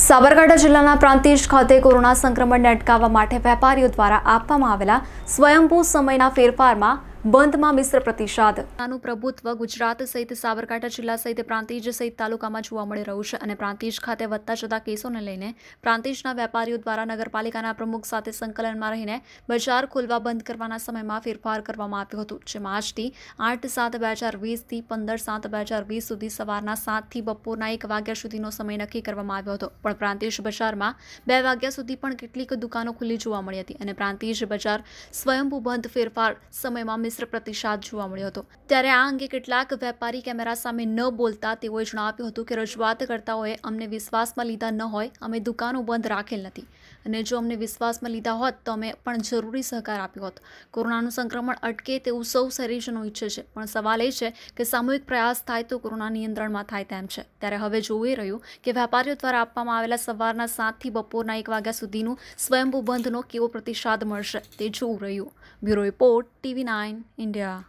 સાબરકાંઠા જિલ્લાના પ્રાંતિજ ખાતે કોરોના સંક્રમણને અટકાવવા માટે વેપારીઓ દ્વારા આપવામાં આવેલા સ્વયંભૂ સમયના ફેરફારમાં બંદમાં મિશ્ર પ્રતિશાદનું પ્રભુત્વ ગુજરાત સહિત સાબરકાંઠા જિલ્લા સહિત પ્રાંતિજ સહિત તાલુકામાં જોવા મળેલું છે અને પ્રાંતિજ ખાતે વત્તાચતા કેસોને લઈને પ્રાંતિજના વેપારીઓ દ્વારા નગરપાલિકાના પ્રમુખ સાથે સંકલન માં રહીને બજાર ખોલવા બંધ કરવાના સમયમાં ફેરફાર કરવામાં આવ્યો હતો જે આજથી 8/7/2020 થી 15/7/2020 સુધી સવારના 7 થી બપોરના 1 વાગ્યા સુધીનો સમય નક્કી કરવામાં આવ્યો હતો પણ પ્રાંતિજ બજારમાં 2 વાગ્યા સુધી પણ કેટલીક દુકાનો ખુલ્લી જોવા મળી હતી અને પ્રાંતિજ બજાર સ્વયંબંદ ફેરફાર સમયમાં મિશ્ર પ્રતિસાદ જોવા મળ્યો હતો ત્યારે આ અંગે કેટલાક વેપારી કેમેરા સામે ન બોલતા તેઓએ જણાવ્યું હતું કે રજૂઆત રજૂઆતકર્તાઓએ અમને વિશ્વાસમાં લીધા ન હોય અમે દુકાનો બંધ રાખેલ નથી અને જો અમને વિશ્વાસમાં લીધા હોત તો અમે પણ જરૂરી સહકાર આપ્યો હોત કોરોનાનું સંક્રમણ અટકે તેવું સૌ શહેરીજનો ઈચ્છે છે પણ સવાલ એ છે કે સામૂહિક પ્રયાસ થાય તો કોરોના નિયંત્રણમાં થાય તેમ છે ત્યારે હવે જોઈ રહ્યું કે વેપારીઓ દ્વારા આપવામાં આવેલા સવારના સાતથી બપોરના એક વાગ્યા સુધીનું સ્વયંભૂ બંધનો કેવો પ્રતિસાદ મળશે તે જોવું રહ્યું bureau report TV nine India.